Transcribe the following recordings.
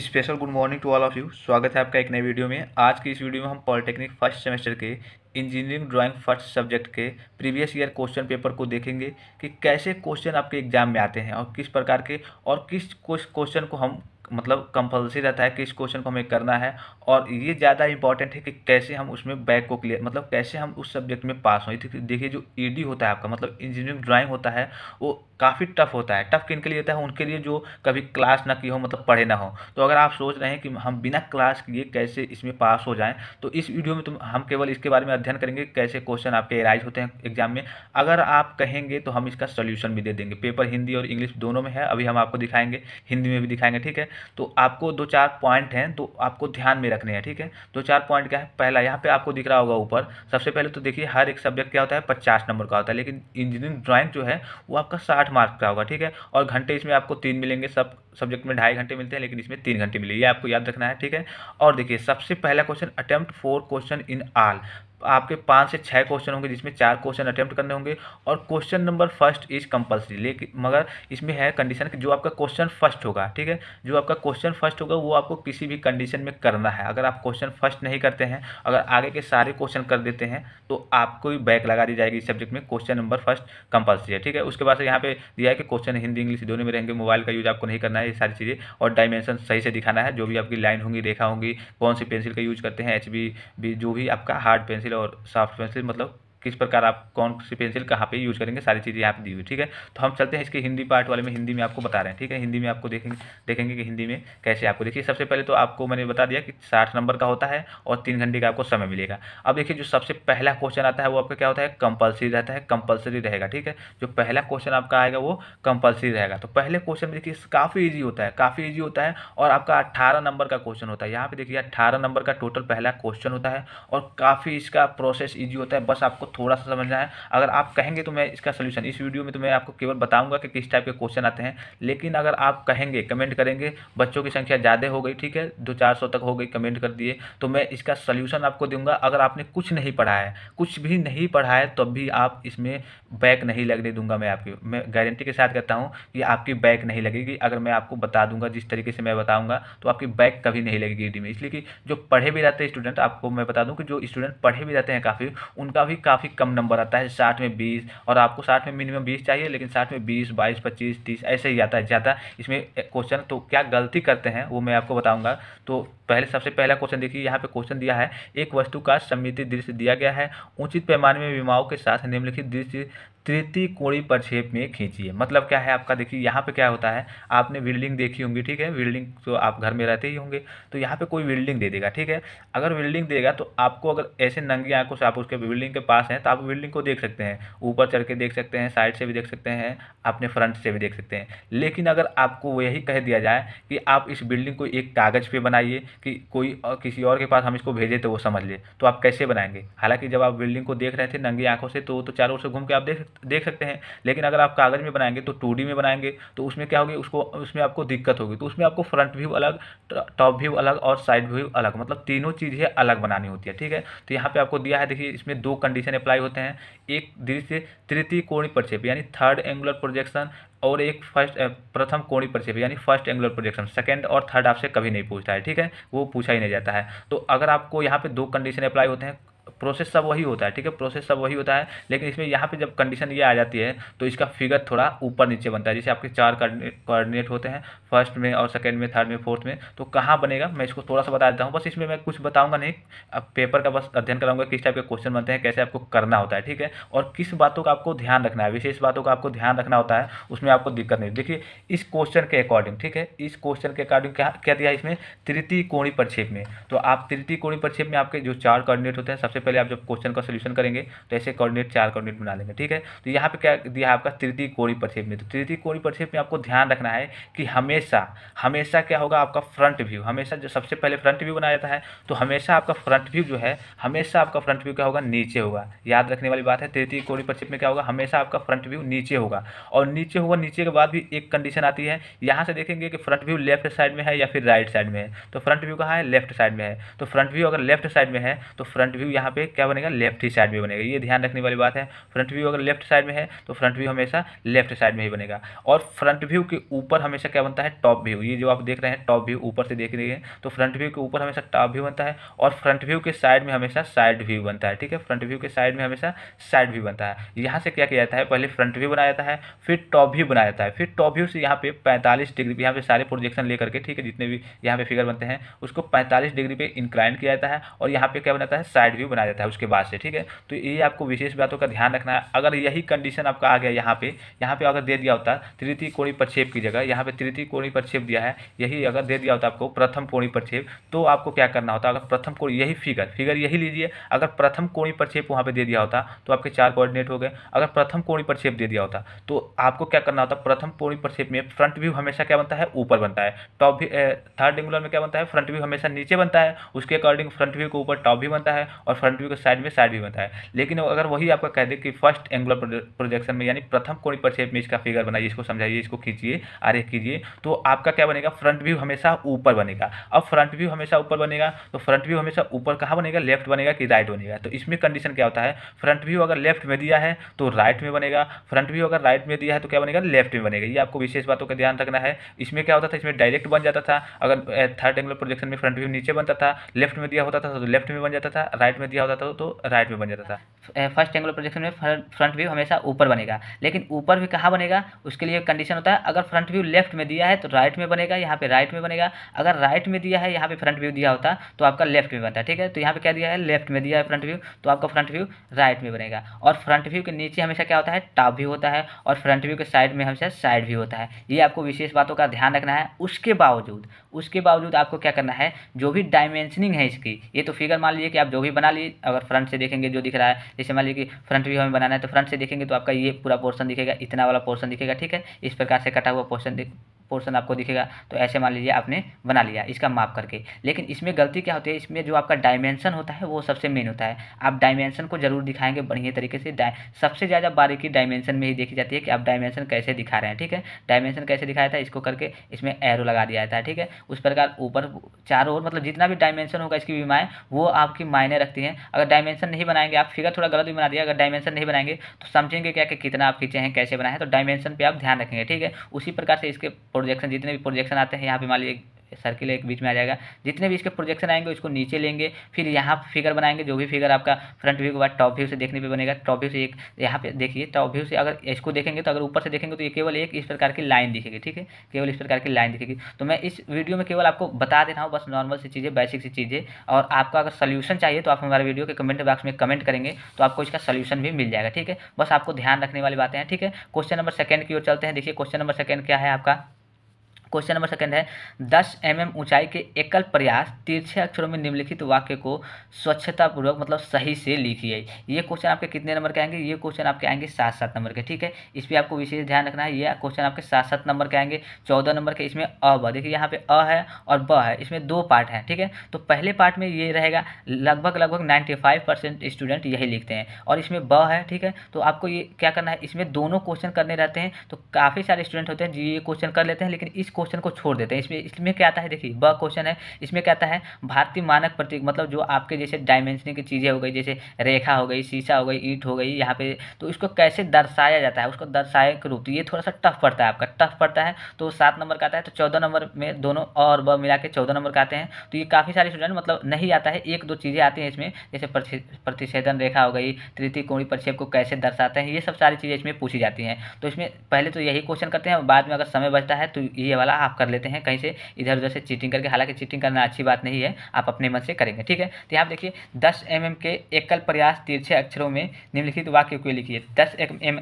special good morning to all of you स्वागत है आपका एक नए वीडियो में आज की इस वीडियो में हम पॉलिटेक्निक फर्स्ट सेमेस्टर के इंजीनियरिंग ड्राइंग फर्स्ट सब्जेक्ट के प्रीवियस ईयर क्वेश्चन पेपर को देखेंगे कि कैसे क्वेश्चन आपके एग्जाम में आते हैं और किस प्रकार के और किस क्वेश्चन को हम मतलब कंपलसरी रहता है कि इस क्वेश्चन को हमें करना है और ये ज़्यादा इंपॉर्टेंट है कि कैसे हम उसमें बैक को क्लियर मतलब कैसे हम उस सब्जेक्ट में पास हों देखिए जो ईडी होता है आपका मतलब इंजीनियरिंग ड्राइंग होता है वो काफ़ी टफ होता है टफ किन के लिए होता है उनके लिए जो कभी क्लास ना की हो मतलब पढ़े ना हो तो अगर आप सोच रहे हैं कि हम बिना क्लास किए कैसे इसमें पास हो जाएँ तो इस वीडियो में तुम हम केवल इसके बारे में अध्ययन करेंगे कैसे क्वेश्चन आपके एराइज होते हैं एग्जाम में अगर आप कहेंगे तो हम इसका सोल्यूशन भी दे देंगे पेपर हिंदी और इंग्लिश दोनों में है अभी हम आपको दिखाएंगे हिंदी में भी दिखाएंगे ठीक है तो आपको दो चार पॉइंट हैं तो आपको ध्यान में रखने हैं ठीक है दो चार पॉइंट क्या है पहला यहाँ पे आपको दिख रहा होगा ऊपर सबसे पहले तो देखिए हर एक सब्जेक्ट क्या होता है पचास नंबर का होता है लेकिन इंजीनियरिंग ड्राइंग जो है वो आपका साठ मार्क्स का होगा ठीक है और घंटे इसमें आपको तीन मिलेंगे सब सब्जेक्ट में ढाई घंटे मिलते हैं लेकिन इसमें तीन घंटे मिले ये आपको याद रखना है ठीक है और देखिए सबसे पहला question attempt four question in all आपके पाँच से छः क्वेश्चन होंगे जिसमें चार क्वेश्चन अटैम्प्ट करने होंगे और question number first is compulsory लेकिन मगर इसमें है कंडीशन कि जो आपका क्वेश्चन फर्स्ट होगा ठीक है जो आपका क्वेश्चन फर्स्ट होगा वो आपको किसी भी कंडीशन में करना है अगर आप क्वेश्चन फर्स्ट नहीं करते हैं अगर आगे के सारे क्वेश्चन कर देते हैं तो आपको ही बैक लगा दी जाएगी इस सब्जेक्ट में क्वेश्चन नंबर फर्स्ट कंपलसरी है ठीक है उसके बाद यहाँ पे दिया है कि क्वेश्चन हिंदी इंग्लिश दोनों में रहेंगे मोबाइल का यूज आपको नहीं करना है है ये सारी चीज़ें और डायमेंशन सही से दिखाना है जो भी आपकी लाइन होंगी रेखा होंगी कौन सी पेंसिल का यूज करते हैं एच बी जो भी आपका हार्ड पेंसिल और सॉफ्ट पेंसिल मतलब किस प्रकार आप कौन सी पेंसिल कहाँ पे यूज़ करेंगे सारी चीज़ें यहाँ पे दी हुई ठीक है तो हम चलते हैं इसके हिंदी पार्ट वाले में हिंदी में आपको बता रहे हैं ठीक है हिंदी में आपको देखेंगे देखेंगे कि हिंदी में कैसे आपको देखिए सबसे पहले तो आपको मैंने बता दिया कि साठ नंबर का होता है और तीन घंटे का आपको समय मिलेगा अब देखिए जो सबसे पहला क्वेश्चन आता है वो आपका क्या होता है कंपल्सरी रहता है कंपल्सरी रहेगा ठीक है जो पहला क्वेश्चन आपका आएगा वो कंपल्सरी रहेगा तो पहले क्वेश्चन देखिए काफ़ी ईजी होता है काफ़ी ईजी होता है और आपका अट्ठारह नंबर का क्वेश्चन होता है यहाँ पर देखिए अट्ठारह नंबर का टोटल पहला क्वेश्चन होता है और काफ़ी इसका प्रोसेस ईजी होता है बस आपको आपको थोड़ा सा समझना है अगर आप कहेंगे तो मैं इसका सोल्यूशन इस वीडियो में तो मैं आपको केवल बताऊंगा कि किस टाइप के क्वेश्चन आते हैं लेकिन अगर आप कहेंगे कमेंट करेंगे बच्चों की संख्या ज़्यादा हो गई ठीक है दो चार सौ तक हो गई कमेंट कर दिए तो मैं इसका सोल्यूशन आपको दूंगा अगर आपने कुछ नहीं पढ़ा है कुछ भी नहीं पढ़ा है तब तो भी आप इसमें बैक नहीं लगने दूंगा मैं आपकी मैं गारंटी के साथ कहता हूँ कि आपकी बैक नहीं लगेगी अगर मैं आपको बता दूंगा जिस तरीके से मैं बताऊँगा तो आपकी बैक कभी नहीं लगेगी डी में इसलिए कि जो पढ़े भी रहते हैं स्टूडेंट आपको मैं बता दूँ कि जो स्टूडेंट पढ़े भी रहते हैं काफ़ी उनका भी काफ़ी काफ़ी कम नंबर आता है साठ में बीस और आपको साठ में मिनिमम बीस चाहिए लेकिन साठ में बीस बाईस पच्चीस तीस ऐसे ही आता है ज़्यादा इसमें क्वेश्चन तो क्या गलती करते हैं वो मैं आपको बताऊँगा तो पहले सबसे पहला क्वेश्चन देखिए यहाँ पे क्वेश्चन दिया है एक वस्तु का समिति दृश्य दिया गया है उचित पैमाने में विमाओं के साथ निम्नलिखित दृश्य तृतीय कोड़ी प्रक्षेप में खींचिए मतलब क्या है आपका देखिए यहाँ पे क्या होता है आपने बिल्डिंग देखी होंगी ठीक है बिल्डिंग तो आप घर में रहते ही होंगे तो यहाँ पे कोई बिल्डिंग दे देगा ठीक है अगर बिल्डिंग देगा तो आपको अगर ऐसे नंगी आंखों से आप उसके बिल्डिंग के पास हैं तो आप बिल्डिंग को देख सकते हैं ऊपर चढ़ के देख सकते हैं साइड से भी देख सकते हैं अपने फ्रंट से भी देख सकते हैं लेकिन अगर आपको यही कह दिया जाए कि आप इस बिल्डिंग को एक कागज़ पर बनाइए कि कोई किसी और के पास हम इसको भेजें तो वो समझ ले तो आप कैसे बनाएंगे हालाँकि जब आप बिल्डिंग को देख रहे थे नंगी आंखों से तो, तो चारों ओर से घूम के आप देख देख सकते हैं लेकिन अगर आप कागज़ में बनाएंगे तो टू में बनाएंगे तो उसमें क्या होगी उसको उसमें आपको दिक्कत होगी तो उसमें आपको फ्रंट व्यू अलग टॉप व्यू अलग और साइड व्यू अलग मतलब तीनों चीज़ें अलग बनानी होती है ठीक है तो यहाँ पर आपको दिया है देखिए इसमें दो कंडीशन अप्लाई होते हैं एक दृश्य तृतीय कोणी प्रक्षेप यानी थर्ड एंगुलर प्रोजेक्शन और एक फर्स्ट प्रथम कोणी प्रक्षेप यानी फर्स्ट एंगुलर प्रोजेक्शन सेकंड और थर्ड आपसे कभी नहीं पूछता है ठीक है वो पूछा ही नहीं जाता है तो अगर आपको यहाँ पे दो कंडीशन अप्लाई होते हैं प्रोसेस सब वही होता है ठीक है प्रोसेस सब वही होता है लेकिन इसमें यहाँ पे जब कंडीशन ये आ जाती है तो इसका फिगर थोड़ा ऊपर नीचे बनता है जैसे आपके चार कोऑर्डिनेट होते हैं फर्स्ट में और सेकेंड में थर्ड में फोर्थ में तो कहाँ बनेगा मैं इसको थोड़ा सा बता देता हूँ बस इसमें मैं कुछ बताऊँगा नहीं अब पेपर का बस अध्ययन कराऊंगा किस टाइप के क्वेश्चन बनते हैं कैसे आपको करना होता है ठीक है और किस बातों का आपको ध्यान रखना है विशेष बातों का आपको ध्यान रखना होता है उसमें आपको दिक्कत नहीं देखिए इस क्वेश्चन के अकॉर्डिंग ठीक है इस क्वेश्चन के अकॉर्डिंग क्या क्या दिया इसमें तृतीय कोणी प्रक्षेप में तो आप तृतीय कोणी प्रक्षेप में आपके जो चार कॉर्डिनेट होते हैं सबसे सबसे पहले आप जब क्वेश्चन का सोल्यूशन करेंगे तो ऐसे कोऑर्डिनेट चार कोऑर्डिनेट बना लेंगे ठीक है तो यहाँ पे क्या दिया आपका तृतीय कोणी प्रक्षेप में तो तृतीय कोणी प्रक्षेप में आपको ध्यान रखना है कि हमेशा हमेशा क्या होगा आपका फ्रंट व्यू हमेशा जो सबसे पहले फ्रंट व्यू बनाया जाता है तो हमेशा आपका फ्रंट व्यू जो है हमेशा आपका फ्रंट व्यू क्या होगा नीचे होगा याद रखने वाली बात है तृतीय कोणी प्रक्षेप में क्या होगा हमेशा आपका फ्रंट व्यू नीचे होगा और नीचे होगा नीचे के बाद भी एक कंडीशन आती है यहाँ से देखेंगे कि फ्रंट व्यू लेफ्ट साइड में है या फिर राइट साइड में है तो फ्रंट व्यू कहाँ है लेफ्ट साइड में है तो फ्रंट व्यू अगर लेफ्ट साइड में है तो फ्रंट व्यू यहाँ यहाँ पे क्या बनेगा लेफ्ट ही साइड में बनेगा ये ध्यान रखने वाली बात है फ्रंट व्यू अगर लेफ्ट साइड में है तो फ्रंट व्यू हमेशा लेफ्ट साइड में ही बनेगा और फ्रंट व्यू के ऊपर हमेशा क्या बनता है टॉप व्यू ये जो आप देख रहे हैं टॉप व्यू ऊपर से देख रहे हैं तो फ्रंट व्यू के ऊपर हमेशा टॉप व्यू बनता है और फ्रंट व्यू के साइड में हमेशा साइड व्यू बनता है ठीक है फ्रंट व्यू के साइड में हमेशा साइड व्यू बनता है यहाँ से क्या किया जाता है पहले फ्रंट व्यू बनाया जाता है फिर टॉप व्यू बनाया जाता है फिर टॉप व्यू से यहाँ पे पैंतालीस डिग्री यहाँ पे सारे प्रोजेक्शन लेकर के ठीक है जितने भी यहाँ पे फिगर बनते हैं उसको पैंतालीस डिग्री पे इंक्लाइन किया जाता है और यहाँ पे क्या बनाता है साइड व्यू बनाया जाता है उसके बाद से ठीक है तो ये आपको विशेष बातों का ध्यान रखना है अगर यही कंडीशन आपका आ गया यहाँ पे यहाँ पे अगर दे दिया होता तृतीय कोणी प्रक्षेप की जगह यहाँ पे तृतीय कोणी प्रक्षेप दिया है यही अगर दे दिया होता आपको प्रथम कोणी प्रक्षेप तो आपको क्या करना होता अगर प्रथम कोणी यही फिगर फिगर यही लीजिए अगर प्रथम कोणी प्रक्षेप वहाँ पर दे दिया होता तो आपके चार कोऑर्डिनेट हो गए अगर प्रथम कोणी प्रक्षेप दे दिया होता तो आपको क्या करना होता प्रथम कोणी प्रक्षेप में फ्रंट व्यू हमेशा क्या बनता है ऊपर बनता है टॉप भी थर्ड एंगुलर में क्या बनता है फ्रंट व्यू हमेशा नीचे बनता है उसके अकॉर्डिंग फ्रंट व्यू के ऊपर टॉप भी बनता है और फ्रंट व्यू को साइड में साइड व्यू बनता है लेकिन अगर वही आपका कह दे कि फर्स्ट एंगुलर प्रोजेक्शन में यानी प्रथम कोणी प्रक्षेप में इसका फिगर बनाइए इसको समझाइए इसको खींचिए आर कीजिए तो आपका क्या बनेगा फ्रंट व्यू हमेशा ऊपर बनेगा अब फ्रंट व्यू हमेशा ऊपर बनेगा तो फ्रंट व्यू हमेशा ऊपर कहाँ बनेगा लेफ्ट बनेगा कि राइट बनेगा तो इसमें कंडीशन क्या होता है फ्रंट व्यू अगर लेफ्ट में दिया है तो राइट में बनेगा फ्रंट व्यू अगर राइट में दिया है तो क्या बनेगा लेफ्ट में बनेगा ये आपको विशेष बातों का ध्यान रखना है इसमें क्या होता था इसमें डायरेक्ट बन जाता था अगर थर्ड एंगुलर प्रोजेक्शन में फ्रंट व्यू नीचे बनता था लेफ्ट में दिया होता था तो लेफ्ट में बन जाता था राइट में दिया होता था तो राइट तो व्यू बन जाता था फर्स्ट एंगल प्रोजेक्शन में फ्रंट व्यू हमेशा ऊपर बनेगा लेकिन ऊपर भी कहाँ बनेगा उसके लिए कंडीशन होता है अगर फ्रंट व्यू लेफ्ट में दिया है तो राइट में बनेगा यहाँ पे राइट में बनेगा अगर राइट में दिया है यहाँ पे फ्रंट व्यू दिया होता तो आपका लेफ्ट में बनता है ठीक है तो यहाँ पे क्या दिया है लेफ्ट में दिया है फ्रंट व्यू तो आपका फ्रंट व्यू राइट में बनेगा और फ्रंट व्यू के नीचे हमेशा क्या होता है टॉप व्यू होता है और फ्रंट व्यू के साइड में हमेशा साइड व्यू होता है ये आपको विशेष बातों का ध्यान रखना है उसके बावजूद उसके बावजूद आपको क्या करना है जो भी डायमेंशनिंग है इसकी ये तो फिगर मान लीजिए कि आप जो भी बना खाली अगर फ्रंट से देखेंगे जो दिख रहा है जैसे मान लीजिए कि फ्रंट व्यू हमें बनाना है तो फ्रंट से देखेंगे तो आपका ये पूरा पोर्सन दिखेगा इतना वाला पोर्सन दिखेगा ठीक है इस प्रकार से कटा हुआ पोर्सन पोर्शन आपको दिखेगा तो ऐसे मान लीजिए आपने बना लिया इसका माप करके लेकिन इसमें गलती क्या होती है इसमें जो आपका डायमेंशन होता है वो सबसे मेन होता है आप डायमेंशन को जरूर दिखाएंगे बढ़िया तरीके से सबसे ज़्यादा बारीकी डायमेंशन में ही देखी जाती है कि आप डायमेंशन कैसे दिखा रहे हैं ठीक है डायमेंशन कैसे दिखाया था इसको करके इसमें एरो लगा दिया जाता है ठीक है उस प्रकार ऊपर चारों ओर मतलब जितना भी डायमेंशन होगा इसकी बीमाएँ वो आपकी मायने रखती हैं अगर डायमेंशन नहीं बनाएंगे आप फिगर थोड़ा गलत भी बना दिया अगर डायमेंशन नहीं बनाएंगे तो समझेंगे क्या कि कितना आप खींचे हैं कैसे बनाए तो डायमेंशन पर आप ध्यान रखेंगे ठीक है उसी प्रकार से इसके प्रोजेक्शन जितने भी प्रोजेक्शन आते हैं यहाँ पे मान लीजिए सर्किल एक बीच में आ जाएगा जितने भी इसके प्रोजेक्शन आएंगे उसको नीचे लेंगे फिर यहाँ फिगर बनाएंगे जो भी फिगर आपका फ्रंट व्यू के बाद टॉप व्यू से देखने पे बनेगा टॉप व्यू से एक यहाँ पे देखिए टॉप व्यू से अगर इसको देखेंगे तो अगर ऊपर से देखेंगे तो ये केवल एक इस प्रकार की लाइन दिखेगी ठीक है केवल इस प्रकार की लाइन दिखेगी तो मैं इस वीडियो में केवल आपको बता दे रहा हूँ बस नॉर्मल सी चीज़ें बेसिक सी चीज़ें और आपका अगर सोल्यूशन चाहिए तो आप हमारे वीडियो के कमेंट बॉक्स में कमेंट करेंगे तो आपको इसका सोल्यूशन भी मिल जाएगा ठीक है बस आपको ध्यान रखने वाली बातें हैं ठीक है क्वेश्चन नंबर सेकंड की ओर चलते हैं देखिए क्वेश्चन नंबर सेकंड क्या है आपका क्वेश्चन नंबर सेकंड है दस एम mm ऊंचाई के एकल प्रयास तिरछे अक्षरों में निम्नलिखित वाक्य को स्वच्छतापूर्वक मतलब सही से लिखिए ये क्वेश्चन आपके कितने नंबर के आएंगे ये क्वेश्चन आपके आएंगे सात सात नंबर के ठीक है इस पर आपको विशेष ध्यान रखना है ये क्वेश्चन आपके सात सात नंबर के आएंगे चौदह नंबर के इसमें अ ब देखिए यहाँ पे अ है और ब है इसमें दो पार्ट है ठीक है तो पहले पार्ट में ये रहेगा लगभग लगभग नाइन्टी स्टूडेंट यही लिखते हैं और इसमें ब है ठीक है तो आपको ये क्या करना है इसमें दोनों क्वेश्चन करने रहते हैं तो काफ़ी सारे स्टूडेंट होते हैं जी ये क्वेश्चन कर लेते हैं लेकिन इस क्वेश्चन को छोड़ देते हैं इसमें इसमें क्या आता है देखिए ब क्वेश्चन है इसमें क्या आता है भारतीय मानक प्रतीक मतलब जो आपके जैसे डायमेंशनिंग की चीज़ें हो गई जैसे रेखा हो गई शीशा हो गई ईट हो गई यहाँ पे तो इसको कैसे दर्शाया जाता है उसको के रूप तो ये थोड़ा सा टफ पड़ता है आपका टफ पड़ता है तो सात नंबर का आता है तो चौदह नंबर में दोनों और ब मिला के चौदह नंबर का आते हैं तो ये काफ़ी सारे स्टूडेंट मतलब नहीं आता है एक दो चीज़ें आती हैं इसमें जैसे प्रतिषेधन रेखा हो गई तृतीय कोणी प्रक्षेप को कैसे दर्शाते हैं ये सब सारी चीज़ें इसमें पूछी जाती हैं तो इसमें पहले तो यही क्वेश्चन करते हैं बाद में अगर समय बचता है तो ये वाला वाला आप कर लेते हैं कहीं से इधर उधर से चीटिंग करके हालांकि चीटिंग करना अच्छी बात नहीं है आप अपने मन से करेंगे ठीक है तो यहाँ देखिए दस एम के एकल प्रयास तिरछे अक्षरों में निम्नलिखित वाक्य को लिखिए दस एम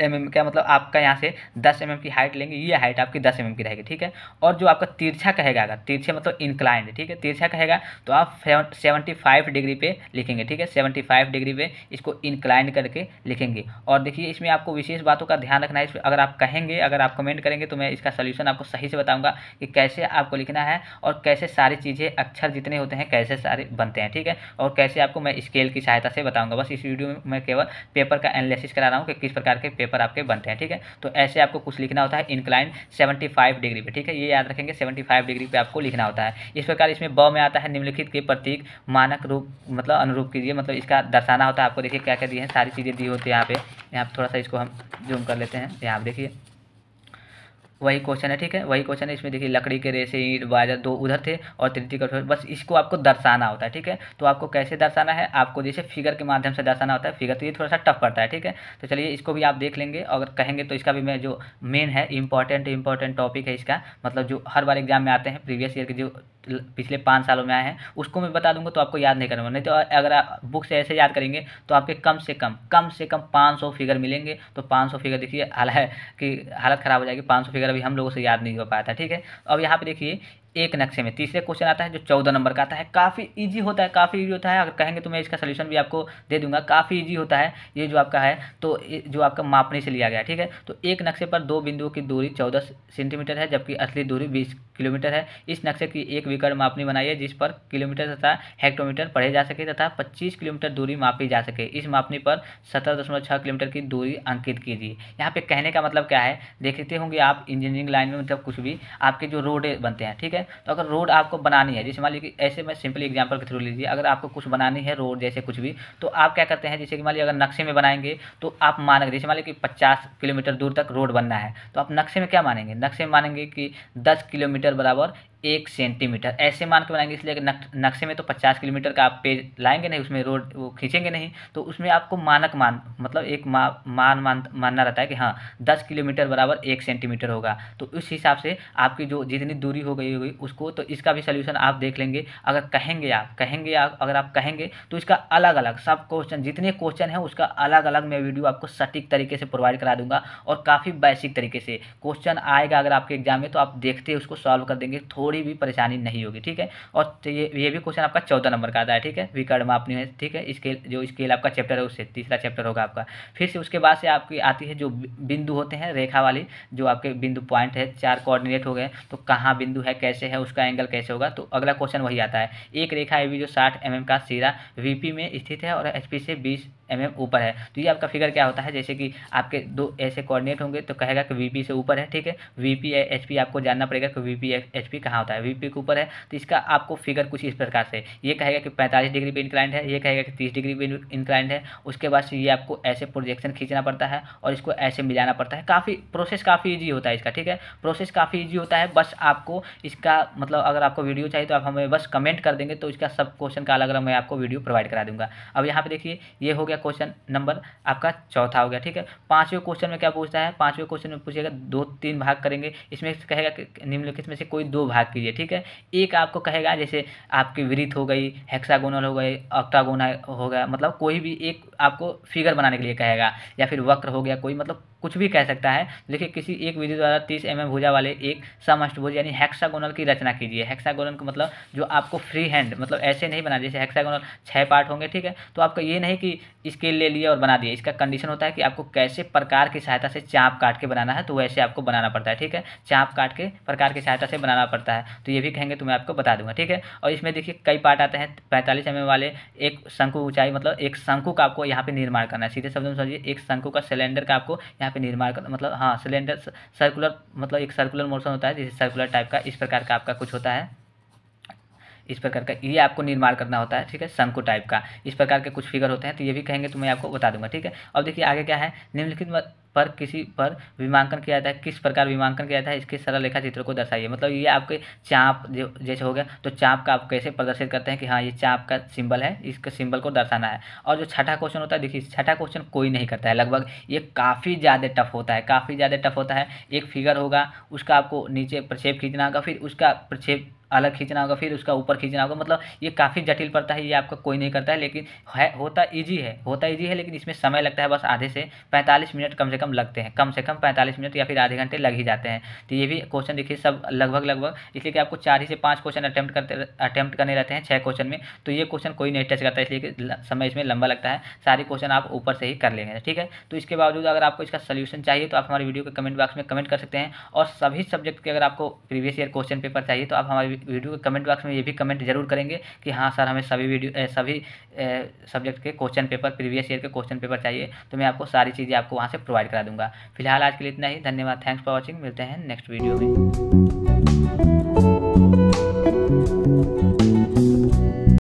एम mm का मतलब आपका यहाँ से दस एम mm की हाइट लेंगे ये हाइट आपकी दस एम mm की रहेगी ठीक है और जो आपका तिरछा कहेगा अगर तिरछे मतलब इंक्लाइंड ठीक है तिरछा कहेगा तो आप सेवेंटी फाइव डिग्री पे लिखेंगे ठीक है 75 फाइव डिग्री पे इसको इंक्लाइंड करके लिखेंगे और देखिए इसमें आपको विशेष बातों का ध्यान रखना है इसमें अगर आप कहेंगे अगर आप कमेंट करेंगे तो मैं इसका सोल्यूशन आपको सही से बताऊँगा कि कैसे आपको लिखना है और कैसे सारी चीज़ें अक्षर जितने होते हैं कैसे सारे बनते हैं ठीक है और कैसे आपको मैं स्केल की सहायता से बताऊँगा बस इस वीडियो में मैं केवल पेपर का एनालिसिस करा रहा हूँ कि किस प्रकार के पेपर पेपर आपके बनते हैं ठीक है तो ऐसे आपको कुछ लिखना होता है इनक्लाइन सेवेंटी फाइव डिग्री पे ठीक है ये याद रखेंगे सेवेंटी फाइव डिग्री पे आपको लिखना होता है इस प्रकार इसमें ब में आता है निम्नलिखित के प्रतीक मानक रूप मतलब अनुरूप के लिए मतलब इसका दर्शाना होता है आपको देखिए क्या क्या दिए हैं सारी चीज़ें दी होती है यहाँ पे यहाँ थोड़ा सा इसको हम जूम कर लेते हैं यहाँ देखिए वही क्वेश्चन है ठीक है वही क्वेश्चन है इसमें देखिए लकड़ी के रेसे ईट बाजर दो उधर थे और तृतीय कठोर बस इसको आपको दर्शाना होता है ठीक है तो आपको कैसे दर्शाना है आपको जैसे फिगर के माध्यम से दर्शाना होता है फिगर तो ये थोड़ा सा टफ पड़ता है ठीक है तो चलिए इसको भी आप देख लेंगे अगर कहेंगे तो इसका भी मैं जो मेन है इंपॉर्टेंट इंपॉर्टेंट टॉपिक है इसका मतलब जो हर बार एग्जाम में आते हैं प्रीवियस ईयर के जो पिछले पाँच सालों में आए हैं उसको मैं बता दूंगा तो आपको याद नहीं करना नहीं तो अगर आप बुक से ऐसे याद करेंगे तो आपके कम से कम कम से कम पाँच सौ फिगर मिलेंगे तो पाँच सौ फिगर देखिए हालांकि हालत ख़राब हो जाएगी पाँच सौ फिगर अभी हम लोगों से याद नहीं हो पाया था ठीक है अब यहाँ पर देखिए एक नक्शे में तीसरे क्वेश्चन आता है जो चौदह नंबर का आता है काफ़ी ईजी होता है काफ़ी ईजी होता है अगर कहेंगे तो मैं इसका सोल्यूशन भी आपको दे दूंगा काफ़ी ईजी होता है ये जो आपका है तो जो आपका मापने से लिया गया ठीक है तो एक नक्शे पर दो बिंदुओं की दूरी चौदह सेंटीमीटर है जबकि असली दूरी बीस किलोमीटर है इस नक्शे की एक विकर्ण मापनी बनाई है जिस पर किलोमीटर तथा हेक्टोमीटर पढ़े जा सके तथा पच्चीस किलोमीटर दूरी मापी जा सके इस मापनी पर सत्रह दशमलव छः किलोमीटर की दूरी अंकित कीजिए यहाँ पे कहने का मतलब क्या है देखते होंगे आप इंजीनियरिंग लाइन में मतलब कुछ भी आपके जो रोड बनते हैं ठीक है तो अगर रोड आपको बनानी है जैसे मान लीजिए ऐसे में सिंपली एग्जाम्पल के थ्रू लीजिए अगर आपको कुछ बनानी है रोड जैसे कुछ भी तो आप क्या करते हैं जैसे कि मान लीजिए अगर नक्शे में बनाएंगे तो आप मानेंगे जैसे मान लीजिए कि पचास किलोमीटर दूर तक रोड बनना है तो आप नक्शे में क्या मानेंगे नक्शे में मानेंगे कि दस किलोमीटर बराबर एक सेंटीमीटर ऐसे मान के बनाएंगे इसलिए नक्शे में तो पचास किलोमीटर का आप पेज लाएंगे नहीं उसमें रोड वो खींचेंगे नहीं तो उसमें आपको मानक मान मतलब एक मा, मान मान मानना रहता है कि हाँ दस किलोमीटर बराबर एक सेंटीमीटर होगा तो उस हिसाब से आपकी जो जितनी दूरी हो गई होगी उसको तो इसका भी सोल्यूशन आप देख लेंगे अगर कहेंगे आप कहेंगे आप अगर आप कहेंगे तो इसका अलग अलग सब क्वेश्चन जितने क्वेश्चन है उसका अलग अलग मैं वीडियो आपको सटीक तरीके से प्रोवाइड करा दूंगा और काफ़ी बेसिक तरीके से क्वेश्चन आएगा अगर आपके एग्जाम में तो आप देखते उसको सॉल्व कर देंगे थोड़ी थोड़ी भी परेशानी नहीं होगी ठीक है और तो ये ये भी क्वेश्चन आपका चौदह नंबर का आता है ठीक है विकर्मापनी है ठीक है स्केल जो स्केल आपका चैप्टर है उससे तीसरा चैप्टर होगा आपका फिर से उसके बाद से आपकी आती है जो बिंदु होते हैं रेखा वाली जो आपके बिंदु पॉइंट है चार कोऑर्डिनेट हो गए तो कहाँ बिंदु है कैसे है उसका एंगल कैसे होगा तो अगला क्वेश्चन वही आता है एक रेखा है जो साठ एम mm का सिरा वीपी में स्थित है और एचपी से बीस एम mm ऊपर है तो ये आपका फिगर क्या होता है जैसे कि आपके दो ऐसे कोऑर्डिनेट होंगे तो कहेगा कि वीपी से ऊपर है ठीक है वीपी पी आपको जानना पड़ेगा कि वीपी पी कहाँ यहाँ होता है वी पी के ऊपर है तो इसका आपको फिगर कुछ इस प्रकार से ये कहेगा कि पैंतालीस डिग्री पे इंक्लाइंड है ये कहेगा कि तीस डिग्री पे इंक्लाइंड है उसके बाद ये आपको ऐसे प्रोजेक्शन खींचना पड़ता है और इसको ऐसे मिलाना पड़ता है काफ़ी प्रोसेस काफ़ी ईजी होता है इसका ठीक है प्रोसेस काफ़ी ईजी होता है बस आपको इसका मतलब अगर आपको वीडियो चाहिए तो आप हमें बस कमेंट कर देंगे तो इसका सब क्वेश्चन का अलग अलग मैं आपको वीडियो प्रोवाइड करा दूंगा अब यहाँ पे देखिए ये हो गया क्वेश्चन नंबर आपका चौथा हो गया ठीक है पाँचवें क्वेश्चन में क्या पूछता है पाँचवें क्वेश्चन में पूछेगा दो तीन भाग करेंगे इसमें कहेगा कि निम्नलिखित में से कोई दो भाग भाग कीजिए ठीक है एक आपको कहेगा जैसे आपकी वृत्त हो गई हेक्सागोनल हो गई ऑक्टागोनल हो गया मतलब कोई भी एक आपको फिगर बनाने के लिए कहेगा या फिर वक्र हो गया कोई मतलब कुछ भी कह सकता है देखिए किसी एक विधि द्वारा 30 एम एम भुजा वाले एक समष्टभुज यानी हेक्सागोनल की रचना कीजिए हेक्सागोनल का मतलब जो आपको फ्री हैंड मतलब ऐसे नहीं बना जैसे हेक्सागोनल छः पार्ट होंगे ठीक है तो आपका ये नहीं कि स्केल ले लिए और बना दिए इसका कंडीशन होता है कि आपको कैसे प्रकार की सहायता से चाँप काट के बनाना है तो वैसे आपको बनाना पड़ता है ठीक है चाँप काट के प्रकार की सहायता से बनाना पड़ता है तो ये भी कहेंगे तो मैं आपको बता दूंगा ठीक है और इसमें देखिए कई पार्ट आते हैं पैंतालीस एम वाले एक शंकु ऊंचाई मतलब एक शंकु का आपको यहाँ पे निर्माण करना है सीधे शब्दों में समझिए एक शंकु का सिलेंडर का आपको यहाँ पे निर्माण मतलब हाँ सिलेंडर सर्कुलर मतलब एक सर्कुलर मोशन होता है जैसे सर्कुलर टाइप का इस प्रकार का आपका कुछ होता है इस प्रकार का ये आपको निर्माण करना होता है ठीक है शंकु टाइप का इस प्रकार के कुछ फिगर होते हैं तो ये भी कहेंगे तो मैं आपको बता दूंगा ठीक है अब देखिए आगे क्या है निम्नलिखित पर किसी पर विमांकन किया जाता है किस प्रकार विमांकन किया जाता है इसके सरल रेखा चित्र को दर्शाइए मतलब ये आपके चाप जैसे हो गया तो चाप का आप कैसे प्रदर्शित करते हैं कि हाँ ये चाप का सिंबल है इसके सिंबल को दर्शाना है और जो छठा क्वेश्चन होता है देखिए छठा क्वेश्चन कोई नहीं करता है लगभग ये काफ़ी ज़्यादा टफ होता है काफ़ी ज़्यादा टफ होता है एक फिगर होगा उसका आपको नीचे प्रक्षेप खींचना होगा फिर उसका प्रक्षेप अलग खींचना होगा फिर उसका ऊपर खींचना होगा मतलब ये काफ़ी जटिल पड़ता है ये आपका कोई नहीं करता है लेकिन है होता ईजी है होता ईजी है लेकिन इसमें समय लगता है बस आधे से पैंतालीस मिनट कम से कम लगते हैं कम से कम पैंतालीस मिनट या फिर आधे घंटे लग ही जाते हैं तो ये भी क्वेश्चन देखिए सब लगभग लगभग इसलिए कि आपको चार ही से पाँच क्वेश्चन अटैम्प्ट करते अटैम्प्ट करने रहते हैं छः क्वेश्चन में तो ये क्वेश्चन कोई नहीं टच करता इसलिए कि समय इसमें लंबा लगता है सारे क्वेश्चन आप ऊपर से ही कर लेंगे ठीक है तो इसके बावजूद अगर आपको इसका सोल्यूशन चाहिए तो आप हमारे वीडियो के कमेंट बॉक्स में कमेंट कर सकते हैं और सभी सब्जेक्ट के अगर आपको प्रीवियस ईयर क्वेश्चन पेपर चाहिए तो आप हमारे वीडियो के कमेंट बॉक्स में ये भी कमेंट जरूर करेंगे कि हाँ सर हमें सभी वीडियो सभी सब्जेक्ट के क्वेश्चन पेपर प्रीवियस ईयर के क्वेश्चन पेपर चाहिए तो मैं आपको सारी चीज़ें आपको वहाँ से प्रोवाइड करा दूंगा फिलहाल आज के लिए इतना ही धन्यवाद थैंक्स फॉर वॉचिंग मिलते हैं नेक्स्ट वीडियो में